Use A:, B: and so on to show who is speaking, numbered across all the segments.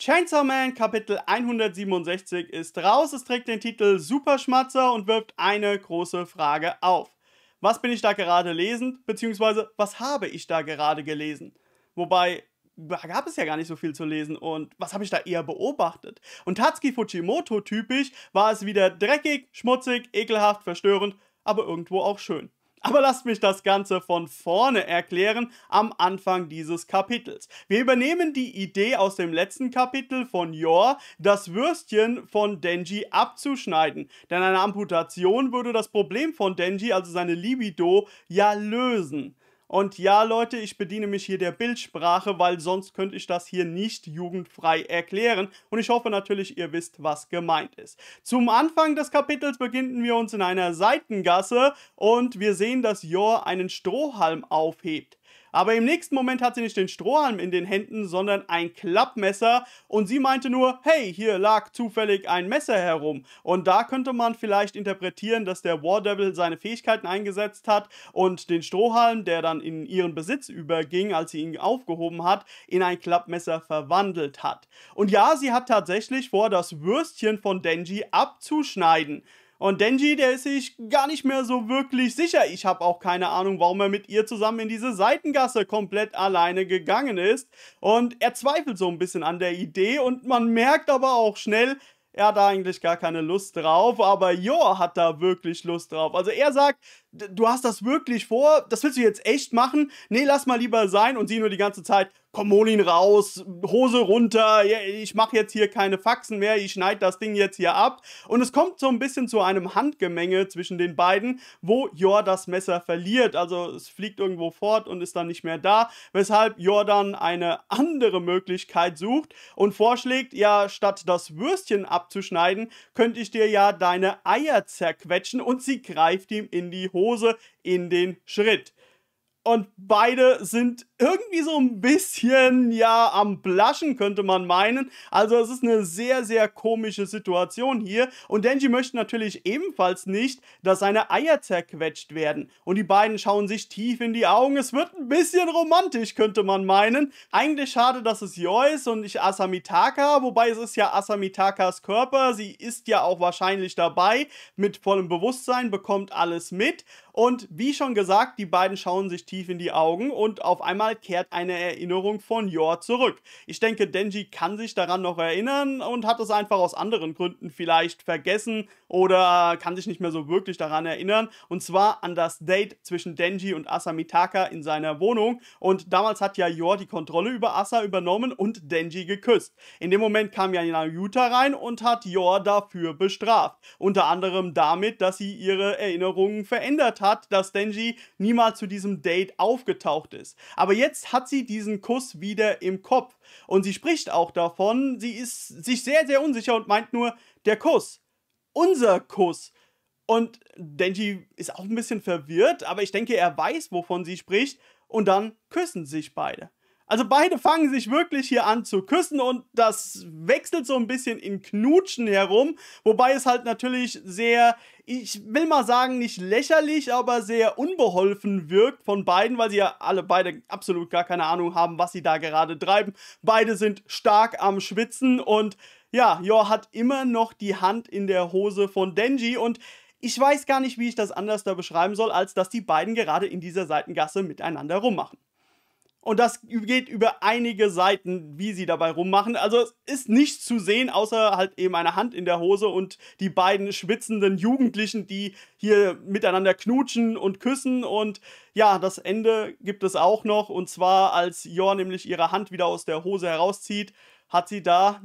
A: Chainsaw Man Kapitel 167 ist raus. Es trägt den Titel Superschmatzer und wirft eine große Frage auf. Was bin ich da gerade lesend? Beziehungsweise, was habe ich da gerade gelesen? Wobei, da gab es ja gar nicht so viel zu lesen und was habe ich da eher beobachtet? Und Tatsuki Fujimoto typisch war es wieder dreckig, schmutzig, ekelhaft, verstörend, aber irgendwo auch schön. Aber lasst mich das Ganze von vorne erklären am Anfang dieses Kapitels. Wir übernehmen die Idee aus dem letzten Kapitel von Yor, das Würstchen von Denji abzuschneiden. Denn eine Amputation würde das Problem von Denji, also seine Libido, ja lösen. Und ja, Leute, ich bediene mich hier der Bildsprache, weil sonst könnte ich das hier nicht jugendfrei erklären. Und ich hoffe natürlich, ihr wisst, was gemeint ist. Zum Anfang des Kapitels beginnen wir uns in einer Seitengasse und wir sehen, dass Jor einen Strohhalm aufhebt. Aber im nächsten Moment hat sie nicht den Strohhalm in den Händen, sondern ein Klappmesser und sie meinte nur, hey, hier lag zufällig ein Messer herum. Und da könnte man vielleicht interpretieren, dass der War Devil seine Fähigkeiten eingesetzt hat und den Strohhalm, der dann in ihren Besitz überging, als sie ihn aufgehoben hat, in ein Klappmesser verwandelt hat. Und ja, sie hat tatsächlich vor, das Würstchen von Denji abzuschneiden. Und Denji, der ist sich gar nicht mehr so wirklich sicher. Ich habe auch keine Ahnung, warum er mit ihr zusammen in diese Seitengasse komplett alleine gegangen ist. Und er zweifelt so ein bisschen an der Idee und man merkt aber auch schnell, er hat da eigentlich gar keine Lust drauf, aber Jo hat da wirklich Lust drauf. Also er sagt, du hast das wirklich vor, das willst du jetzt echt machen? Nee, lass mal lieber sein und sieh nur die ganze Zeit, komm, hol ihn raus, Hose runter, ich mache jetzt hier keine Faxen mehr, ich schneide das Ding jetzt hier ab. Und es kommt so ein bisschen zu einem Handgemenge zwischen den beiden, wo Jor das Messer verliert. Also es fliegt irgendwo fort und ist dann nicht mehr da, weshalb Jor dann eine andere Möglichkeit sucht und vorschlägt, ja, statt das Würstchen abzuschneiden, könnte ich dir ja deine Eier zerquetschen und sie greift ihm in die Hose. Hose in den Schritt. Und beide sind irgendwie so ein bisschen, ja, am Blaschen, könnte man meinen. Also es ist eine sehr, sehr komische Situation hier. Und Denji möchte natürlich ebenfalls nicht, dass seine Eier zerquetscht werden. Und die beiden schauen sich tief in die Augen. Es wird ein bisschen romantisch, könnte man meinen. Eigentlich schade, dass es Yo ist und nicht Asamitaka. Wobei es ist ja Asamitakas Körper. Sie ist ja auch wahrscheinlich dabei. Mit vollem Bewusstsein bekommt alles mit. Und wie schon gesagt, die beiden schauen sich tief in die Augen und auf einmal kehrt eine Erinnerung von Yor zurück. Ich denke, Denji kann sich daran noch erinnern und hat es einfach aus anderen Gründen vielleicht vergessen oder kann sich nicht mehr so wirklich daran erinnern. Und zwar an das Date zwischen Denji und Asa Mitaka in seiner Wohnung. Und damals hat ja Yor die Kontrolle über Asa übernommen und Denji geküsst. In dem Moment kam ja Yuta rein und hat Yor dafür bestraft. Unter anderem damit, dass sie ihre Erinnerungen verändert hat hat, dass Denji niemals zu diesem Date aufgetaucht ist. Aber jetzt hat sie diesen Kuss wieder im Kopf und sie spricht auch davon, sie ist sich sehr, sehr unsicher und meint nur, der Kuss, unser Kuss. Und Denji ist auch ein bisschen verwirrt, aber ich denke, er weiß, wovon sie spricht und dann küssen sich beide. Also beide fangen sich wirklich hier an zu küssen und das wechselt so ein bisschen in Knutschen herum, wobei es halt natürlich sehr, ich will mal sagen, nicht lächerlich, aber sehr unbeholfen wirkt von beiden, weil sie ja alle beide absolut gar keine Ahnung haben, was sie da gerade treiben. Beide sind stark am Schwitzen und ja, Jo hat immer noch die Hand in der Hose von Denji und ich weiß gar nicht, wie ich das anders da beschreiben soll, als dass die beiden gerade in dieser Seitengasse miteinander rummachen. Und das geht über einige Seiten, wie sie dabei rummachen. Also es ist nichts zu sehen, außer halt eben eine Hand in der Hose und die beiden schwitzenden Jugendlichen, die hier miteinander knutschen und küssen. Und ja, das Ende gibt es auch noch. Und zwar, als Jor nämlich ihre Hand wieder aus der Hose herauszieht, hat sie da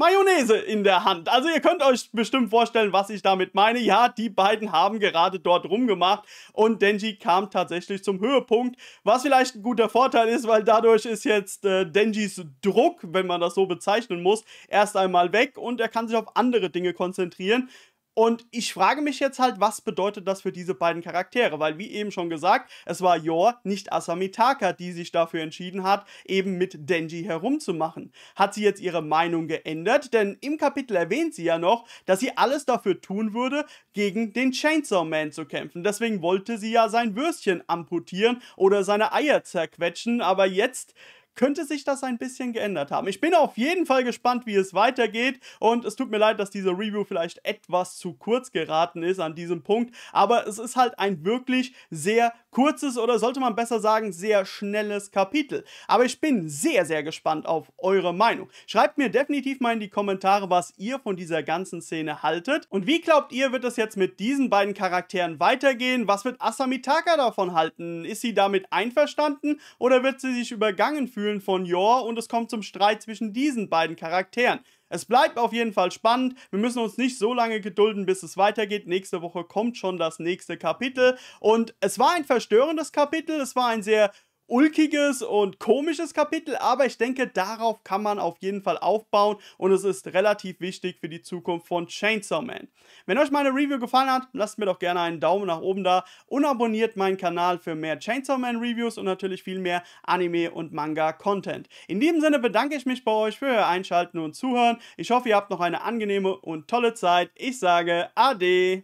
A: Mayonnaise in der Hand. Also ihr könnt euch bestimmt vorstellen, was ich damit meine. Ja, die beiden haben gerade dort rumgemacht und Denji kam tatsächlich zum Höhepunkt, was vielleicht ein guter Vorteil ist, weil dadurch ist jetzt äh, Denjis Druck, wenn man das so bezeichnen muss, erst einmal weg und er kann sich auf andere Dinge konzentrieren. Und ich frage mich jetzt halt, was bedeutet das für diese beiden Charaktere? Weil, wie eben schon gesagt, es war Yor, nicht Asamitaka, die sich dafür entschieden hat, eben mit Denji herumzumachen. Hat sie jetzt ihre Meinung geändert? Denn im Kapitel erwähnt sie ja noch, dass sie alles dafür tun würde, gegen den Chainsaw Man zu kämpfen. Deswegen wollte sie ja sein Würstchen amputieren oder seine Eier zerquetschen. Aber jetzt könnte sich das ein bisschen geändert haben. Ich bin auf jeden Fall gespannt, wie es weitergeht und es tut mir leid, dass diese Review vielleicht etwas zu kurz geraten ist an diesem Punkt, aber es ist halt ein wirklich sehr kurzes oder sollte man besser sagen, sehr schnelles Kapitel. Aber ich bin sehr, sehr gespannt auf eure Meinung. Schreibt mir definitiv mal in die Kommentare, was ihr von dieser ganzen Szene haltet und wie glaubt ihr, wird es jetzt mit diesen beiden Charakteren weitergehen? Was wird Asamitaka davon halten? Ist sie damit einverstanden oder wird sie sich übergangen fühlen? Gefühlen von Yor und es kommt zum Streit zwischen diesen beiden Charakteren. Es bleibt auf jeden Fall spannend. Wir müssen uns nicht so lange gedulden, bis es weitergeht. Nächste Woche kommt schon das nächste Kapitel. Und es war ein verstörendes Kapitel. Es war ein sehr ulkiges und komisches Kapitel, aber ich denke, darauf kann man auf jeden Fall aufbauen und es ist relativ wichtig für die Zukunft von Chainsaw Man. Wenn euch meine Review gefallen hat, lasst mir doch gerne einen Daumen nach oben da und abonniert meinen Kanal für mehr Chainsaw Man Reviews und natürlich viel mehr Anime und Manga Content. In diesem Sinne bedanke ich mich bei euch für euer Einschalten und Zuhören. Ich hoffe, ihr habt noch eine angenehme und tolle Zeit. Ich sage Ade!